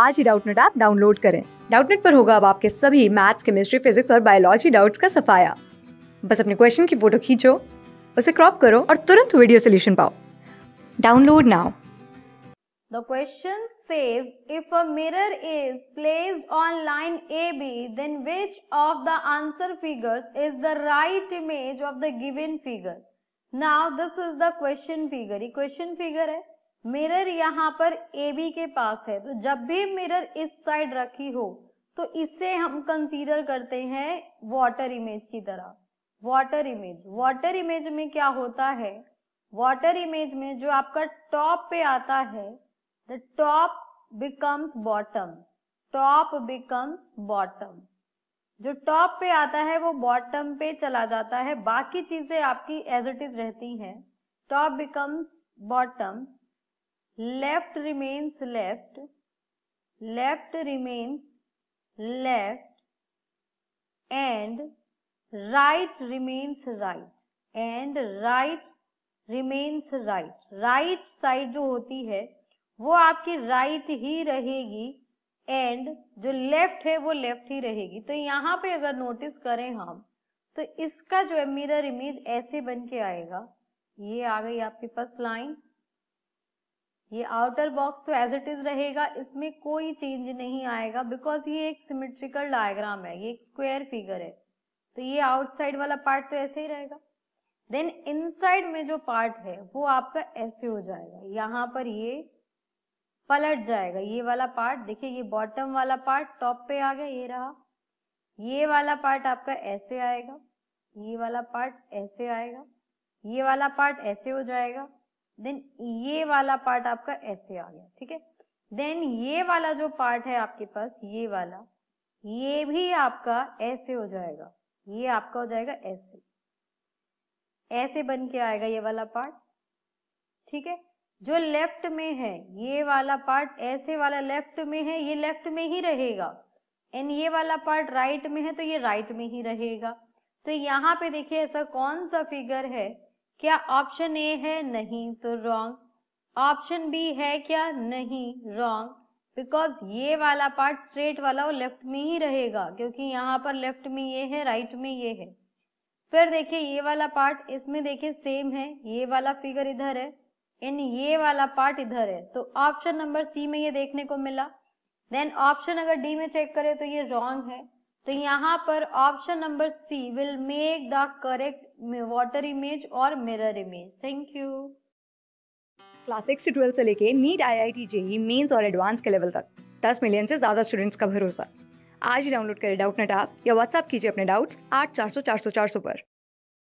आज ही Doubtnut app download करें डाउटनेट पर होगा अब आपके सभी मैथ्स केमिस्ट्री फिजिक्स और बायोलॉजी डाउट्स का सफाया बस अपने क्वेश्चन की फोटो खींचो उसे क्रॉप करो और तुरंत वीडियो सोल्यूशन पाओ download now The question says if a mirror is placed on line AB then which of the answer figures is the right image of the given figure. Now this is the question figure. ये question figure है mirror यहाँ पर A B के पास है तो जब भी mirror इस साइड रखी हो तो इसे हम कंसीडर करते हैं वाटर इमेज की तरह वाटर इमेज वाटर इमेज में क्या होता है वाटर इमेज में जो आपका टॉप पे आता है the top becomes bottom top becomes bottom जो टॉप पे आता है वो बॉटम पे चला जाता है बाकी चीजें आपकी एज इट इज रहती हैं top becomes bottom left remains left left remains left and right remains right and right remains right right side जो होती है वो आपकी right ही रहेगी एंड जो लेफ्ट है वो लेफ्ट ही रहेगी तो यहाँ पे अगर नोटिस करें हम तो इसका जो है मिरर इमेज ऐसे बन के आएगा ये आ गई आपके पास लाइन ये आउटर बॉक्स तो एज इट इज रहेगा इसमें कोई चेंज नहीं आएगा बिकॉज ये एक सिमेट्रिकल डायग्राम है ये एक स्क्वायर फिगर है तो ये आउटसाइड वाला पार्ट तो ऐसे ही रहेगा देन इनसाइड में जो पार्ट है वो आपका ऐसे हो जाएगा यहाँ पर ये पलट जाएगा ये वाला पार्ट देखिए ये बॉटम वाला पार्ट टॉप पे आ गया ये रहा ये वाला पार्ट आपका ऐसे आएगा ये वाला पार्ट ऐसे आएगा ये वाला पार्ट ऐसे हो जाएगा देन ये वाला पार्ट आपका ऐसे आ गया ठीक है देन ये वाला जो पार्ट है आपके पास ये वाला ये भी आपका ऐसे हो जाएगा ये आपका हो जाएगा ऐसे ऐसे बन के आएगा ये वाला पार्ट ठीक है जो लेफ्ट में है ये वाला पार्ट ऐसे वाला लेफ्ट में है ये लेफ्ट में ही रहेगा एंड ये वाला पार्ट राइट में है तो ये राइट में ही रहेगा तो यहाँ पे देखिए ऐसा कौन सा फिगर है क्या ऑप्शन ए है नहीं तो रॉन्ग ऑप्शन बी है क्या नहीं रॉन्ग बिकॉज ये वाला पार्ट स्ट्रेट वाला वो लेफ्ट में ही रहेगा क्योंकि यहाँ पर लेफ्ट में ये है राइट में ये है फिर देखिए ये वाला पार्ट इसमें देखिए सेम है ये वाला फिगर इधर है इन ये वाला पार्ट इधर है तो ऑप्शन नंबर सी में ये देखने को मिला देन ऑप्शन अगर डी में चेक करें तो ये रॉन्ग है तो यहाँ पर option number C will make the correct water image और mirror image thank you class six से ट्वेल्थ से लेके NEET I I T JEE Mains और एडवांस के लेवल तक दस मिलियन से ज़्यादा स्टूडेंट्स का भरोसा आज ही डाउनलोड करें डाउट नेट आप या व्हाट्सअप कीजिए अपने डाउट्स आठ चार सौ चार सौ चार सौ पर